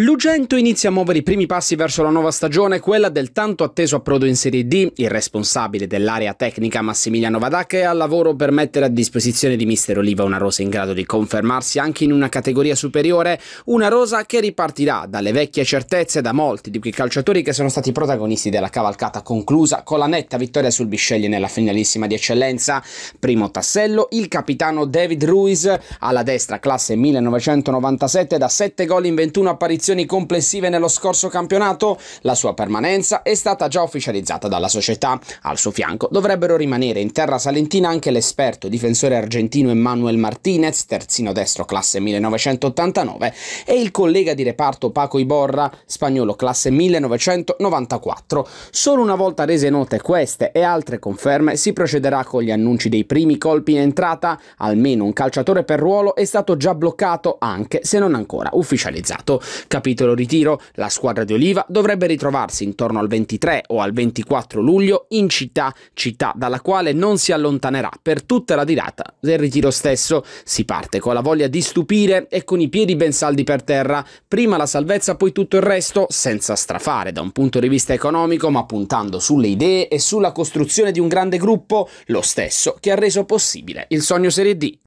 Lugento inizia a muovere i primi passi verso la nuova stagione, quella del tanto atteso approdo in Serie D. Il responsabile dell'area tecnica Massimiliano Vadac è al lavoro per mettere a disposizione di Mister Oliva una rosa in grado di confermarsi anche in una categoria superiore, una rosa che ripartirà dalle vecchie certezze da molti di quei calciatori che sono stati protagonisti della cavalcata conclusa con la netta vittoria sul Bisceglie nella finalissima di eccellenza. Primo tassello, il capitano David Ruiz, alla destra classe 1997 da 7 gol in 21 apparizioni posizioni complessive nello scorso campionato, la sua permanenza è stata già ufficializzata dalla società. Al suo fianco dovrebbero rimanere in terra salentina anche l'esperto difensore argentino Emmanuel Martinez, terzino destro classe 1989, e il collega di reparto Paco Iborra, spagnolo classe 1994. Solo una volta rese note queste e altre conferme si procederà con gli annunci dei primi colpi in entrata, almeno un calciatore per ruolo è stato già bloccato anche se non ancora ufficializzato. Cap Capitolo ritiro, la squadra di Oliva dovrebbe ritrovarsi intorno al 23 o al 24 luglio in città, città dalla quale non si allontanerà per tutta la dirata del ritiro stesso. Si parte con la voglia di stupire e con i piedi ben saldi per terra, prima la salvezza poi tutto il resto, senza strafare da un punto di vista economico ma puntando sulle idee e sulla costruzione di un grande gruppo, lo stesso che ha reso possibile il sogno Serie D.